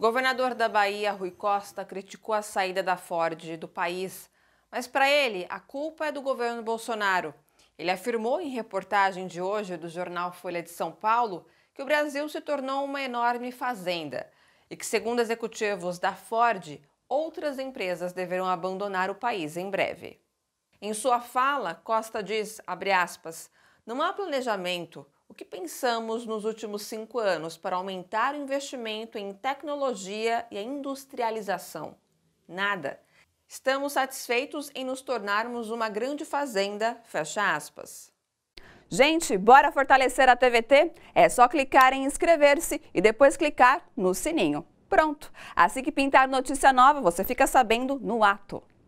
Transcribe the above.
O governador da Bahia, Rui Costa, criticou a saída da Ford do país, mas para ele a culpa é do governo Bolsonaro. Ele afirmou em reportagem de hoje do jornal Folha de São Paulo que o Brasil se tornou uma enorme fazenda e que, segundo executivos da Ford, outras empresas deverão abandonar o país em breve. Em sua fala, Costa diz, aspas, não há planejamento, o que pensamos nos últimos cinco anos para aumentar o investimento em tecnologia e a industrialização? Nada. Estamos satisfeitos em nos tornarmos uma grande fazenda, fecha aspas. Gente, bora fortalecer a TVT? É só clicar em inscrever-se e depois clicar no sininho. Pronto! Assim que pintar notícia nova, você fica sabendo no ato.